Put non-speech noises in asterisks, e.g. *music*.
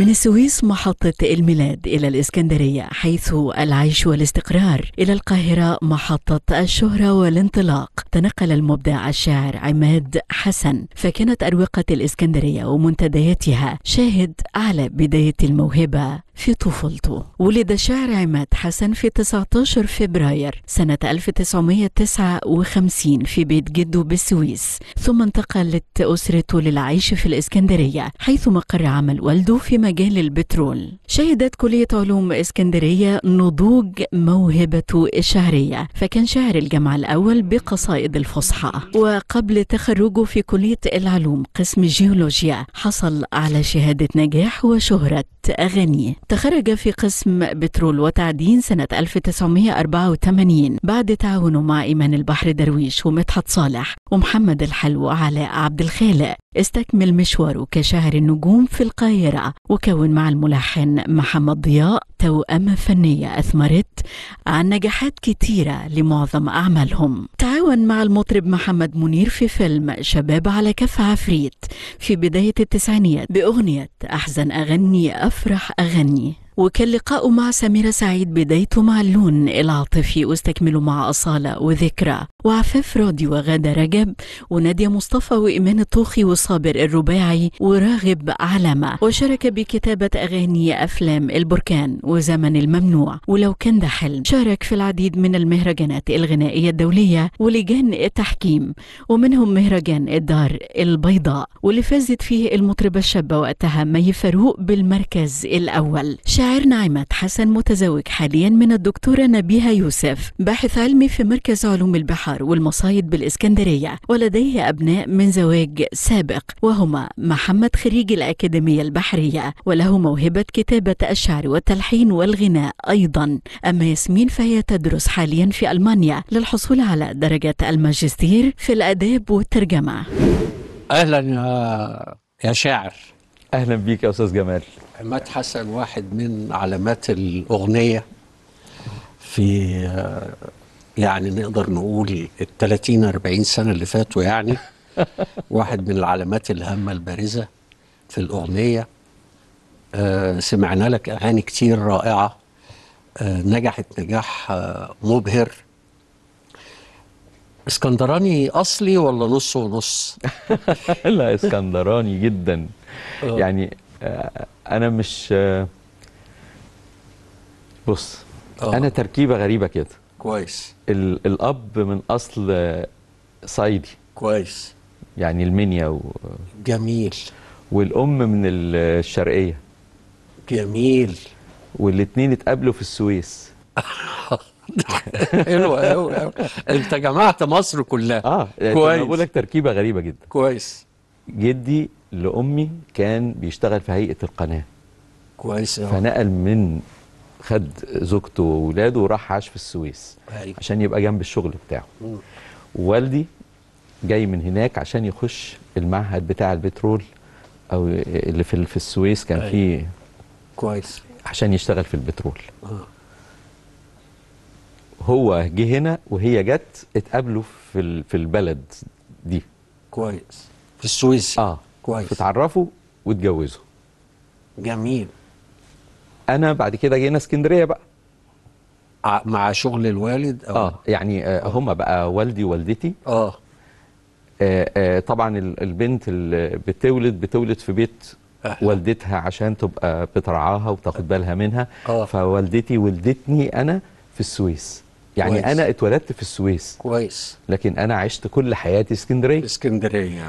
من السويس محطة الميلاد إلى الإسكندرية حيث العيش والاستقرار إلى القاهرة محطة الشهرة والانطلاق تنقل المبدع الشاعر عماد حسن فكانت أروقة الإسكندرية ومنتدياتها شاهد على بداية الموهبة في طفولته ولد شاعر عماد حسن في 19 فبراير سنة 1959 في بيت جده بالسويس ثم انتقلت أسرته للعيش في الإسكندرية حيث مقر عمل والده في مجال البترول شهدت كلية علوم إسكندرية نضوج موهبته الشعرية فكان شاعر الجامعة الأول بقصائد الفصحى وقبل تخرجه في كلية العلوم قسم الجيولوجيا حصل على شهادة نجاح وشهرة أغانيه تخرج في قسم بترول وتعدين سنة 1984 بعد تعاونه مع إيمان البحر درويش ومدحت صالح ومحمد الحلو علاء عبد الخالق استكمل مشواره كشاعر النجوم في القاهرة وكون مع الملحن محمد ضياء توأمة فنية أثمرت عن نجاحات كتيرة لمعظم أعمالهم تعاون مع المطرب محمد منير في فيلم شباب على كف عفريت في بداية التسعينيات بأغنية أحزن أغني أفرح أغني وكان لقاء مع سميرة سعيد بدايته مع اللون العاطفي واستكمله مع أصالة وذكرى وعفاف راضي وغادة رجب ونادية مصطفى وإيمان الطوخي وصابر الرباعي وراغب علامة وشارك بكتابة أغاني أفلام البركان وزمن الممنوع ولو كان ده حلم شارك في العديد من المهرجانات الغنائية الدولية ولجان التحكيم ومنهم مهرجان الدار البيضاء واللي فازت فيه المطربة الشابة وقتها مي فاروق بالمركز الأول الشاعر نعمة حسن متزوج حاليا من الدكتورة نبيها يوسف باحث علمي في مركز علوم البحار والمصايد بالإسكندرية ولديه أبناء من زواج سابق وهما محمد خريج الأكاديمية البحرية وله موهبة كتابة الشعر والتلحين والغناء أيضا أما ياسمين فهي تدرس حاليا في ألمانيا للحصول على درجة الماجستير في الآداب والترجمة أهلا يا شاعر أهلا بيك يا أستاذ جمال عماد حسن واحد من علامات الأغنية في يعني نقدر نقول ال 30 40 سنة اللي فاتوا يعني *laughs* واحد من العلامات الهامة البارزة في الأغنية آه، سمعنا لك أغاني كتير رائعة آه، نجحت نجاح آه، مبهر اسكندراني أصلي ولا نص ونص؟ *laughs* لا اسكندراني جدا يعني آه، انا مش آه، بص أوه. انا تركيبه غريبه كده كويس الاب من اصل صعيدي كويس يعني المنيا و... جميل والام من الشرقيه جميل والاثنين اتقابلوا في السويس *laughs* حلو قوي انت جمعت مصر كلها اه يعني كويس بقول لك تركيبه غريبه جدا كويس جدي لأمي كان بيشتغل في هيئة القناة كويس فنقل من خد زوجته وولاده وراح عاش في السويس أيوة. عشان يبقى جنب الشغل بتاعه مم. والدي جاي من هناك عشان يخش المعهد بتاع البترول او اللي في في السويس كان أيوة. فيه كويس عشان يشتغل في البترول آه. هو جه هنا وهي جت اتقابلوا في في البلد دي كويس في السويس اه كويس فتعرفوا واتجوزوا جميل انا بعد كده جينا اسكندريه بقى مع شغل الوالد أو اه يعني آه،, آه هما بقى والدي ووالدتي آه. آه, آه طبعا البنت اللي بتولد بتولد في بيت أهلا. والدتها عشان تبقى بترعاها وتاخد بالها منها آه. فوالدتي ولدتني انا في السويس يعني كويس. انا اتولدت في السويس كويس لكن انا عشت كل حياتي اسكندريه اسكندريه